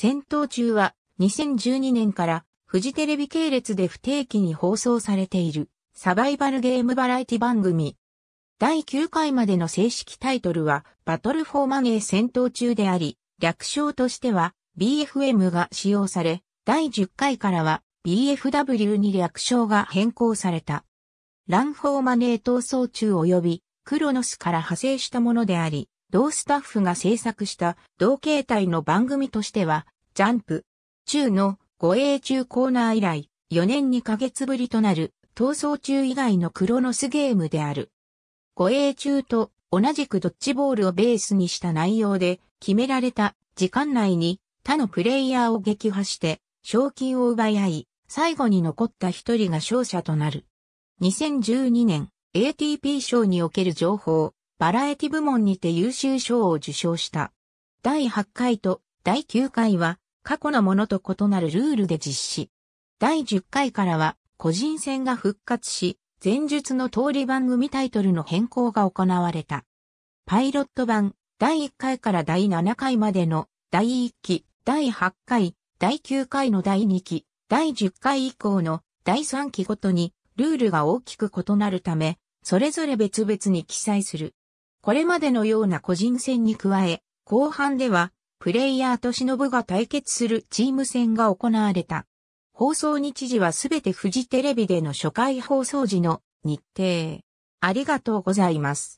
戦闘中は2012年からフジテレビ系列で不定期に放送されているサバイバルゲームバラエティ番組。第9回までの正式タイトルはバトルフォーマゲー戦闘中であり、略称としては BFM が使用され、第10回からは BFW に略称が変更された。ランフォーマネー闘争中及びクロノスから派生したものであり、同スタッフが制作した同形態の番組としてはジャンプ。中の護衛中コーナー以来、4年2ヶ月ぶりとなる、逃走中以外のクロノスゲームである。護衛中と同じくドッジボールをベースにした内容で、決められた時間内に他のプレイヤーを撃破して、賞金を奪い合い、最後に残った一人が勝者となる。2012年、ATP 賞における情報、バラエティ部門にて優秀賞を受賞した。第8回と第9回は過去のものと異なるルールで実施。第10回からは、個人戦が復活し、前述の通り番組タイトルの変更が行われた。パイロット版、第1回から第7回までの、第1期、第8回、第9回の第2期、第10回以降の第3期ごとに、ルールが大きく異なるため、それぞれ別々に記載する。これまでのような個人戦に加え、後半ではプレイヤーと忍が対決するチーム戦が行われた。放送日時はすべてフジテレビでの初回放送時の日程。ありがとうございます。